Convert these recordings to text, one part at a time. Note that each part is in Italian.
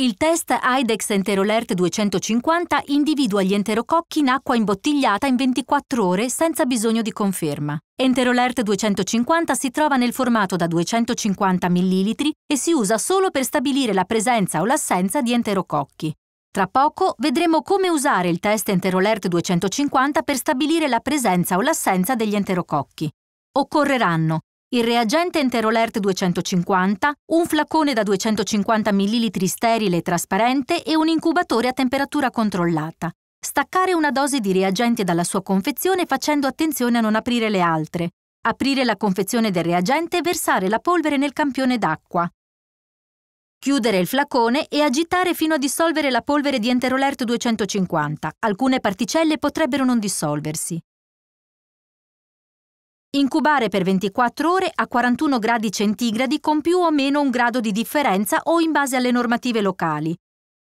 Il test Heidex Enterolert 250 individua gli enterococchi in acqua imbottigliata in 24 ore senza bisogno di conferma. Enterolert 250 si trova nel formato da 250 ml e si usa solo per stabilire la presenza o l'assenza di enterococchi. Tra poco vedremo come usare il test Enterolert 250 per stabilire la presenza o l'assenza degli enterococchi. Occorreranno il reagente Enterolert 250, un flacone da 250 ml sterile e trasparente e un incubatore a temperatura controllata. Staccare una dose di reagente dalla sua confezione facendo attenzione a non aprire le altre. Aprire la confezione del reagente e versare la polvere nel campione d'acqua. Chiudere il flacone e agitare fino a dissolvere la polvere di Enterolert 250. Alcune particelle potrebbero non dissolversi. Incubare per 24 ore a 41 gradi centigradi con più o meno un grado di differenza o in base alle normative locali.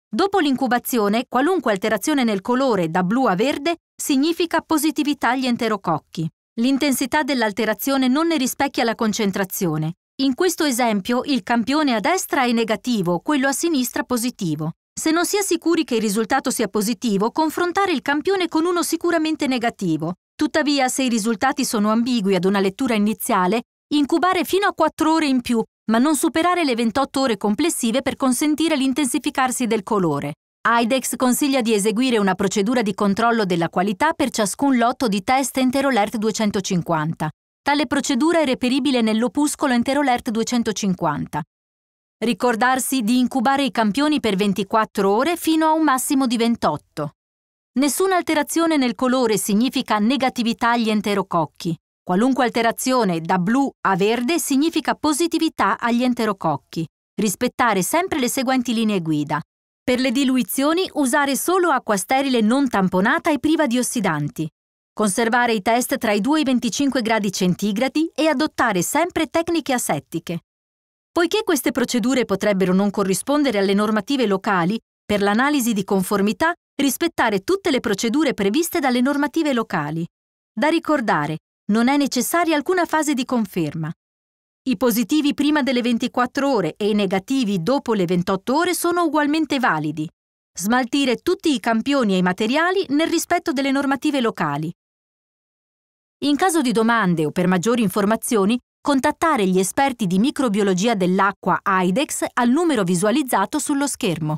Dopo l'incubazione, qualunque alterazione nel colore da blu a verde significa positività agli enterococchi. L'intensità dell'alterazione non ne rispecchia la concentrazione. In questo esempio il campione a destra è negativo, quello a sinistra positivo. Se non si è sicuri che il risultato sia positivo, confrontare il campione con uno sicuramente negativo, Tuttavia, se i risultati sono ambigui ad una lettura iniziale, incubare fino a 4 ore in più, ma non superare le 28 ore complessive per consentire l'intensificarsi del colore. IDEX consiglia di eseguire una procedura di controllo della qualità per ciascun lotto di test Enterolert 250. Tale procedura è reperibile nell'opuscolo Enterolert 250. Ricordarsi di incubare i campioni per 24 ore fino a un massimo di 28. Nessuna alterazione nel colore significa negatività agli enterococchi. Qualunque alterazione da blu a verde significa positività agli enterococchi. Rispettare sempre le seguenti linee guida. Per le diluizioni usare solo acqua sterile non tamponata e priva di ossidanti. Conservare i test tra i 2 e i 25 gradi centigradi e adottare sempre tecniche asettiche. Poiché queste procedure potrebbero non corrispondere alle normative locali, per l'analisi di conformità rispettare tutte le procedure previste dalle normative locali. Da ricordare, non è necessaria alcuna fase di conferma. I positivi prima delle 24 ore e i negativi dopo le 28 ore sono ugualmente validi. Smaltire tutti i campioni e i materiali nel rispetto delle normative locali. In caso di domande o per maggiori informazioni, contattare gli esperti di microbiologia dell'acqua AIDEX al numero visualizzato sullo schermo.